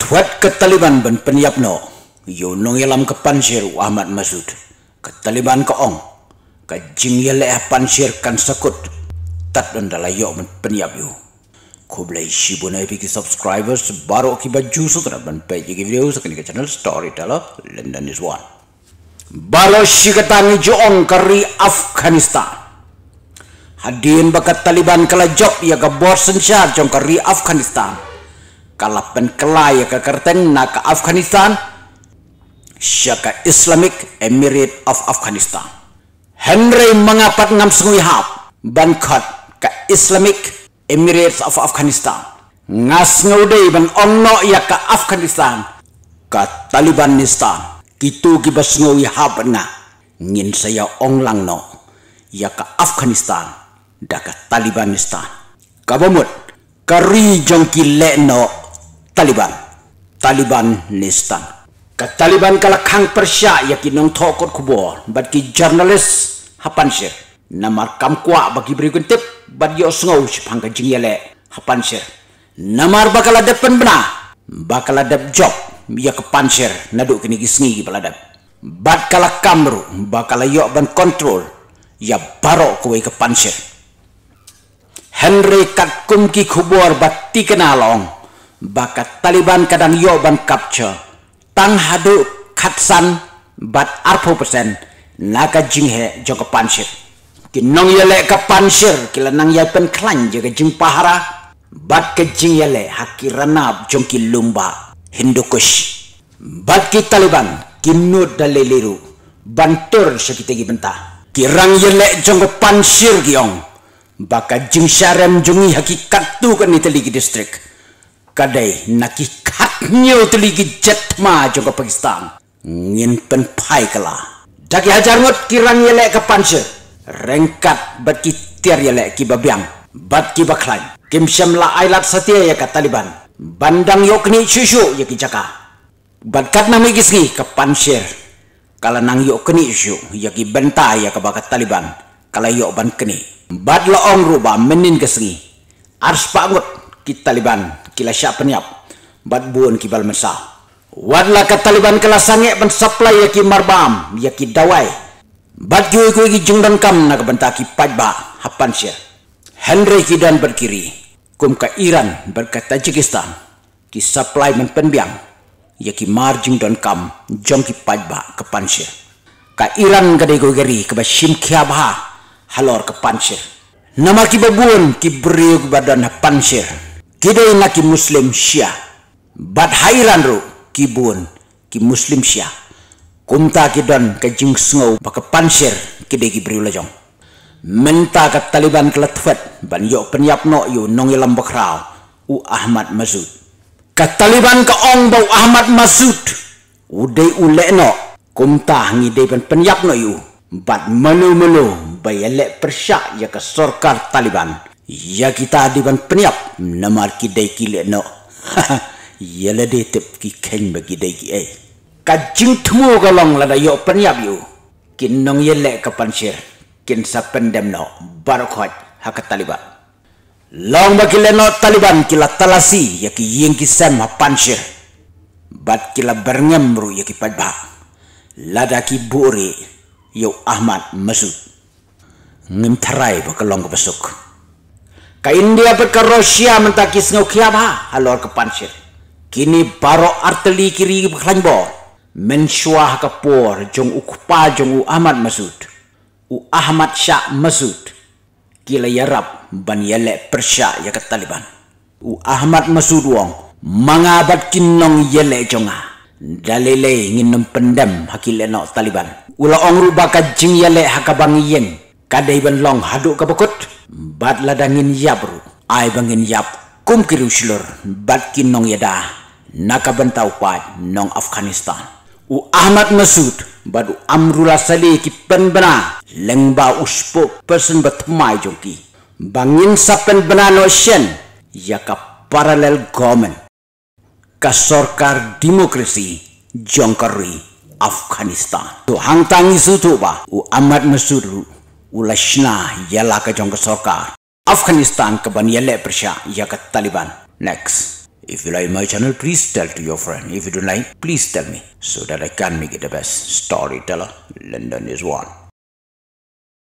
Tuat ke Taliban ben penyiapno. Yunung yalam ke pansir Ahmad Masud. Ke Taliban ke ong. Ke jing yeleh pansir kan sekut. Tat dan dalayok ben penyiap yo. Ku boleh isi bunai subscribers baru akibat baju sutra ben page video sekini ke channel Storyteller London is one. Balo shikatangi joong kari Afghanistan. Hadirin bakat Taliban kalajok job ya ke Borsen Shah jong kari Afghanistan kalapan kelaya ke kerteng na ke Afghanistan syaka Islamic Emirate of Afghanistan Henry mengapat ngam sungui hap bankat ke Islamic Emirates of Afghanistan ngas ngaudai ban onno ya ke Afghanistan ke Talibanistan kitu kibas ngui hap na ngin saya ong lang no ya ke Afghanistan da ke Talibanistan kabamut kari jongki lekno Taliban Taliban nista. ka Taliban kala kang persya yakin nong tokot kubor bat ki jurnalis hapansir namar kwa bagi beri tip bat yo sngau sipang ka jingyale hapansir namar bakala depan bena bakala dap job ya ke pansir naduk kini gisngi baladap bat kala kamru bakal yo ban kontrol ya barok kuwe ke pansir Henry kat Kubor ki kenalong Bakat Taliban kadang yoban capture tang hadu khatsan bat arpo persen naga jinghe joko pansir kinong yele ka pansir kila nang yapen klan jaga jing pahara bat ke jing yele hakiranab jongki lumba hindukush bat ki Taliban dalai liru bantur gi bentah kirang yele jongko pansir giong baka jing sharem jungi hakikat tu kan itali distrik kadai naki khat nyo tuli ki jet ma jong Pakistan ngin pen pai kala daki hajar ngot kirang yelek ke panse rengkat bat ki tiar yelek ki babiang bat ki baklan kim syam la ailat setia ya ka Taliban bandang yokni susu ya ki jaka bat kat nami gisni ke pansir kala nang yok keni su ya ki bentai ya ka bakat Taliban Kalau yok ban keni bat laong ruba menin kesni arspa ngot ki Taliban kila sya penyap bat buon kibal mesa wadla ka taliban kala sange ban supply yaki marbam yaki dawai bat gui gui gi jungdan kam na ka bantaki pajba hapan sya henry kidan berkiri kum ka iran berkata tajikistan ki supply men penbiang yaki marjung dan kam jong ki pajba ka pansya ka iran gade gui geri ka ba kya halor ka pansya Nama kibabun kibriuk badan pansir kita na ki muslim shia bad hairan ru kibun ki muslim shia kumta kidan don ka snow baka pansir kidei ki briu lajong menta ka taliban klatfat ban yo penyap no yo nong ilam bakrao u ahmad Masud. ka taliban ka ong bau ahmad mazud udei ule no kumta ngi ban penyap no yo bat menu menu bayalek persyak ya ke sorkar taliban Ya kita adukan peniap Namar ki day ki lekno Yala day tep ki keng bagi day ki eh Kajing temu galong lada yok peniap yu Kinong ye lek ke pansir Kin sa pendem no Baru khuat haka taliban Long bagi lekno taliban kila talasi Ya ki yin ki sem ha pansir Bat kila bernyamru ya ki padba Lada ki buri Yo Ahmad Masud Ngim terai bakalong kebesuk Ngim terai ka india bet ka russia menta kis ngau kiaba alor ka pansir kini baro arteli kiri klanbo menshua ka por jong ukpa jong u ahmad masud u ahmad shah masud kila yarab ban yale persya ya ka ya taliban u ahmad masud wong mangabat kinong yale jonga dalile nginem pendam hakile no taliban ula ong rubaka jing yale hakabang yen. kadai ban long haduk ka bekut bat la dangin yabru ay bangin yap kum kirushilor bat kin nong yeda naka bantau nong afghanistan u ahmad masud badu Amrullah sali ki penbana lengba uspo person batmai jongki bangin sapen bana no shen yaka parallel government ka demokrasi jongkarui afghanistan to hangtangi tu ba u ahmad masud ulashna yala ka jonga sarkar afghanistan ka ban yale prasha taliban next if you like my channel please tell to your friend if you don't like please tell me so that i can make it the best storyteller london is one